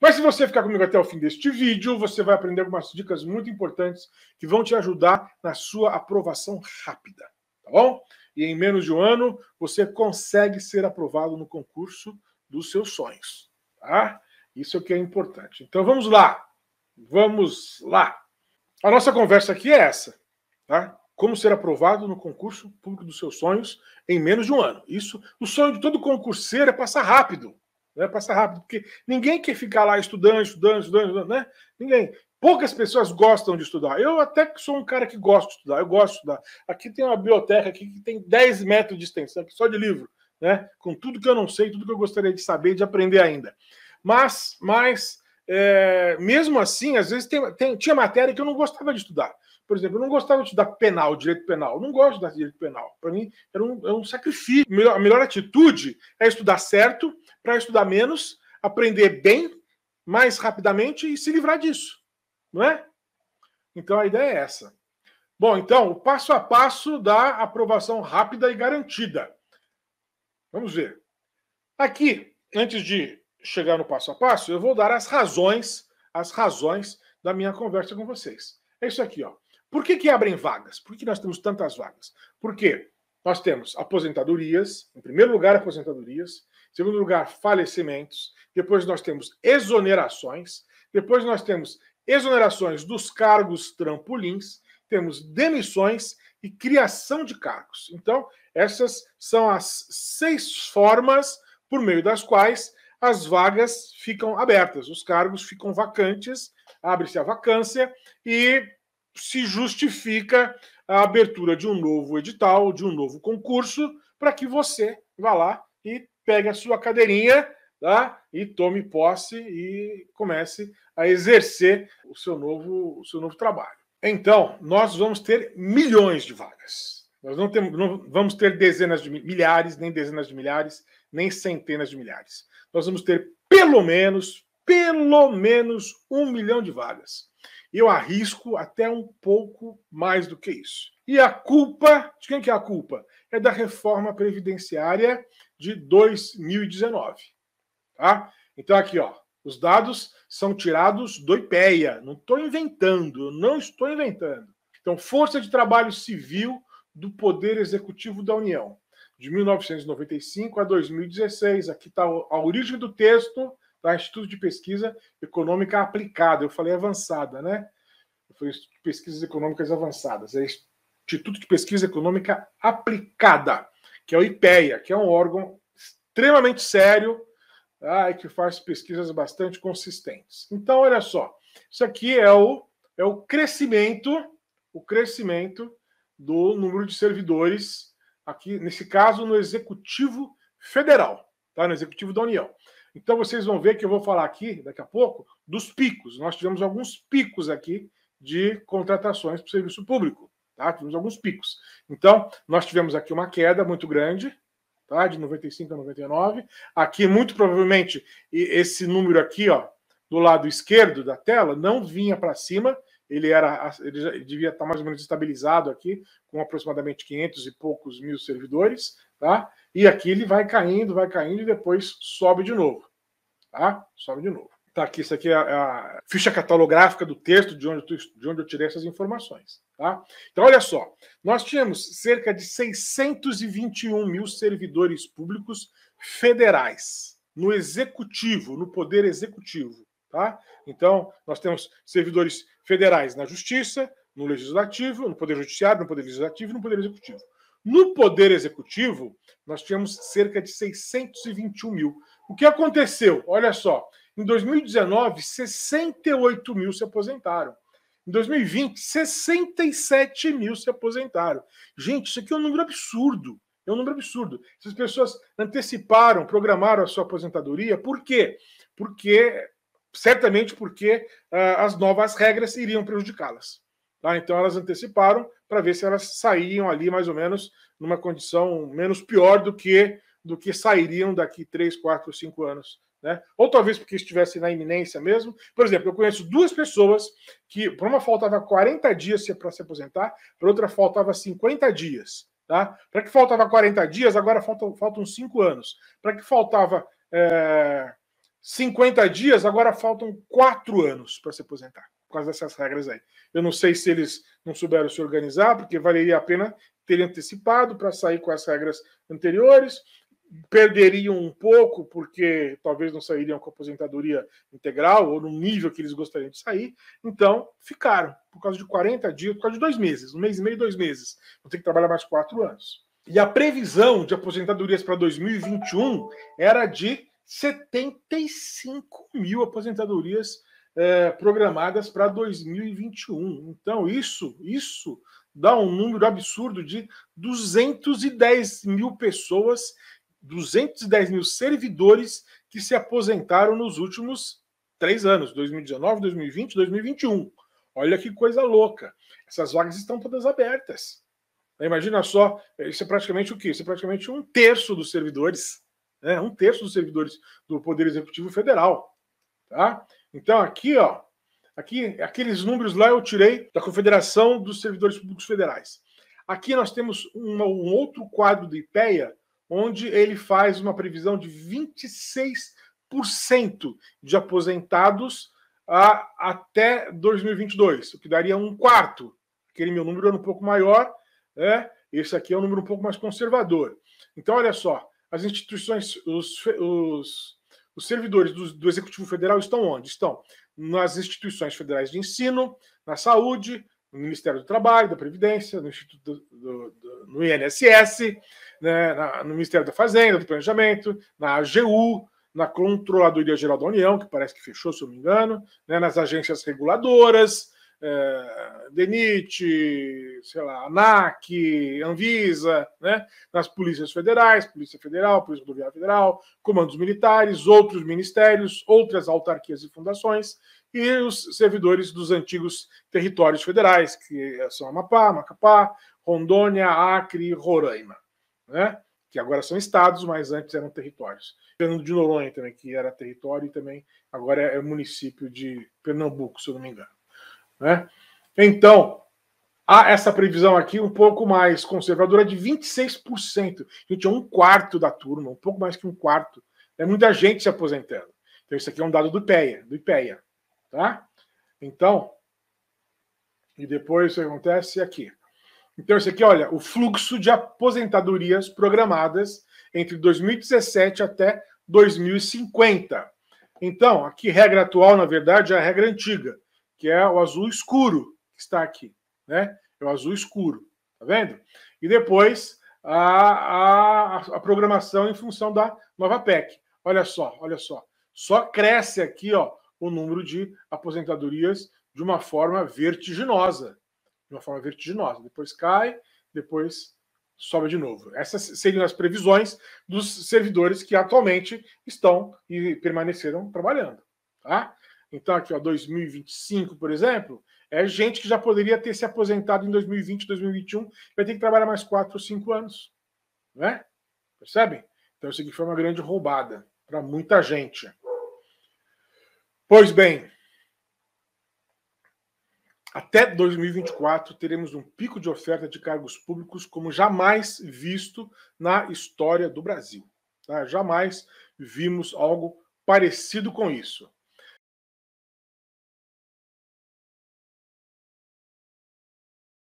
Mas se você ficar comigo até o fim deste vídeo, você vai aprender algumas dicas muito importantes que vão te ajudar na sua aprovação rápida, tá bom? E em menos de um ano, você consegue ser aprovado no concurso dos seus sonhos, tá? Isso é o que é importante. Então vamos lá. Vamos lá. A nossa conversa aqui é essa, tá? Como ser aprovado no concurso público dos seus sonhos em menos de um ano. Isso, o sonho de todo concurseiro é passar rápido. Né? Passa rápido, porque ninguém quer ficar lá estudando, estudando, estudando, estudando né? Ninguém. Poucas pessoas gostam de estudar. Eu até que sou um cara que gosta de estudar, eu gosto de estudar. Aqui tem uma biblioteca aqui que tem 10 metros de extensão, só de livro, né? Com tudo que eu não sei, tudo que eu gostaria de saber, de aprender ainda. Mas, mas é, mesmo assim, às vezes tem, tem, tinha matéria que eu não gostava de estudar. Por exemplo, eu não gostava de estudar penal, direito penal. Eu não gosto de estudar direito penal. Para mim, era um, era um sacrifício. Melhor, a melhor atitude é estudar certo, para estudar menos, aprender bem, mais rapidamente e se livrar disso. Não é? Então a ideia é essa. Bom, então, o passo a passo da aprovação rápida e garantida. Vamos ver. Aqui, antes de chegar no passo a passo, eu vou dar as razões, as razões da minha conversa com vocês. É isso aqui, ó. Por que, que abrem vagas? Por que nós temos tantas vagas? Porque nós temos aposentadorias, em primeiro lugar, aposentadorias, em segundo lugar, falecimentos, depois nós temos exonerações, depois nós temos exonerações dos cargos trampolins, temos demissões e criação de cargos. Então, essas são as seis formas por meio das quais as vagas ficam abertas, os cargos ficam vacantes, abre-se a vacância e se justifica a abertura de um novo edital, de um novo concurso, para que você vá lá e pegue a sua cadeirinha tá? e tome posse e comece a exercer o seu novo, o seu novo trabalho. Então, nós vamos ter milhões de vagas. Nós não, temos, não vamos ter dezenas de milhares, nem dezenas de milhares, nem centenas de milhares. Nós vamos ter pelo menos, pelo menos um milhão de vagas. Eu arrisco até um pouco mais do que isso. E a culpa, de quem que é a culpa? É da reforma previdenciária de 2019, tá? Então aqui, ó, os dados são tirados do IPEA, não estou inventando, eu não estou inventando. Então, força de trabalho civil do Poder Executivo da União de 1995 a 2016. Aqui está a origem do texto da Instituto de Pesquisa Econômica Aplicada. Eu falei avançada, né? Eu falei Instituto de Pesquisas Econômicas Avançadas. É Instituto de Pesquisa Econômica Aplicada, que é o IPEA, que é um órgão extremamente sério tá? e que faz pesquisas bastante consistentes. Então, olha só. Isso aqui é o, é o crescimento, o crescimento do número de servidores aqui, nesse caso, no Executivo Federal, tá? no Executivo da União. Então vocês vão ver que eu vou falar aqui, daqui a pouco, dos picos. Nós tivemos alguns picos aqui de contratações para o serviço público. Tá? Tivemos alguns picos. Então, nós tivemos aqui uma queda muito grande, tá? de 95 a 99. Aqui, muito provavelmente, esse número aqui, ó, do lado esquerdo da tela, não vinha para cima, ele era ele já devia estar mais ou menos estabilizado aqui, com aproximadamente 500 e poucos mil servidores, tá? E aqui ele vai caindo, vai caindo e depois sobe de novo, tá? Sobe de novo. Tá aqui, isso aqui é a é ficha catalográfica do texto de onde, de onde eu tirei essas informações, tá? Então, olha só, nós tínhamos cerca de 621 mil servidores públicos federais no executivo, no poder executivo, Tá? Então, nós temos servidores federais na Justiça, no Legislativo, no Poder Judiciário, no Poder Legislativo e no Poder Executivo. No Poder Executivo, nós tínhamos cerca de 621 mil. O que aconteceu? Olha só, em 2019, 68 mil se aposentaram. Em 2020, 67 mil se aposentaram. Gente, isso aqui é um número absurdo. É um número absurdo. Essas pessoas anteciparam, programaram a sua aposentadoria. Por quê? Porque certamente porque uh, as novas regras iriam prejudicá-las. Tá? Então elas anteciparam para ver se elas saíam ali mais ou menos numa condição menos pior do que do que sairiam daqui 3, 4, 5 anos. Né? Ou talvez porque estivesse na iminência mesmo. Por exemplo, eu conheço duas pessoas que, para uma faltava 40 dias para se aposentar, para outra faltava 50 dias. Tá? Para que faltava 40 dias, agora faltam, faltam 5 anos. Para que faltava é 50 dias, agora faltam quatro anos para se aposentar, por causa dessas regras aí. Eu não sei se eles não souberam se organizar, porque valeria a pena ter antecipado para sair com as regras anteriores, perderiam um pouco, porque talvez não sairiam com a aposentadoria integral ou no nível que eles gostariam de sair. Então, ficaram por causa de 40 dias, por causa de dois meses, um mês e meio, dois meses. Vão ter que trabalhar mais quatro anos. E a previsão de aposentadorias para 2021 era de 75 mil aposentadorias é, programadas para 2021. Então, isso, isso dá um número absurdo de 210 mil pessoas, 210 mil servidores que se aposentaram nos últimos três anos, 2019, 2020, 2021. Olha que coisa louca. Essas vagas estão todas abertas. Imagina só, isso é praticamente o quê? Isso é praticamente um terço dos servidores né? Um terço dos servidores do Poder Executivo Federal, tá? Então aqui, ó, aqui aqueles números lá eu tirei da Confederação dos Servidores Públicos Federais. Aqui nós temos uma, um outro quadro do IPEA, onde ele faz uma previsão de 26% de aposentados a, até 2022, o que daria um quarto. Aquele meu número era um pouco maior, né? esse aqui é um número um pouco mais conservador. Então, olha só, as instituições, os, os, os servidores do, do, Executivo Federal estão onde? Estão nas instituições federais de ensino, na saúde, no Ministério do Trabalho, da Previdência, no Instituto do, do, no INSS, né, na, no Ministério da Fazenda, do Planejamento, na AGU, na Controladoria Geral da União, que parece que fechou, se eu não me engano, né, nas agências reguladoras, é, DENIT, sei lá, ANAC, Anvisa, né? nas polícias federais, Polícia Federal, Polícia Rodoviária Federal, comandos militares, outros ministérios, outras autarquias e fundações, e os servidores dos antigos territórios federais, que são Amapá, Macapá, Rondônia, Acre e Roraima, né? que agora são estados, mas antes eram territórios. Fernando de Noronha também, que era território e também agora é município de Pernambuco, se eu não me engano. Né? Então, há essa previsão aqui um pouco mais conservadora de 26%. Gente, é um quarto da turma, um pouco mais que um quarto. É muita gente se aposentando. Então, isso aqui é um dado do IPEA, do IPEA. Tá? Então, e depois que acontece aqui. Então, isso aqui, olha, o fluxo de aposentadorias programadas entre 2017 até 2050. Então, aqui regra atual, na verdade, é a regra antiga que é o azul escuro que está aqui, né? É o azul escuro, tá vendo? E depois a, a, a programação em função da nova PEC. Olha só, olha só. Só cresce aqui, ó, o número de aposentadorias de uma forma vertiginosa. De uma forma vertiginosa. Depois cai, depois sobe de novo. Essas seriam as previsões dos servidores que atualmente estão e permaneceram trabalhando. Tá? Então, aqui, ó, 2025, por exemplo, é gente que já poderia ter se aposentado em 2020, 2021, vai ter que trabalhar mais 4 ou 5 anos. Né? Percebem? Então, isso aqui foi uma grande roubada para muita gente. Pois bem, até 2024 teremos um pico de oferta de cargos públicos como jamais visto na história do Brasil. Tá? Jamais vimos algo parecido com isso.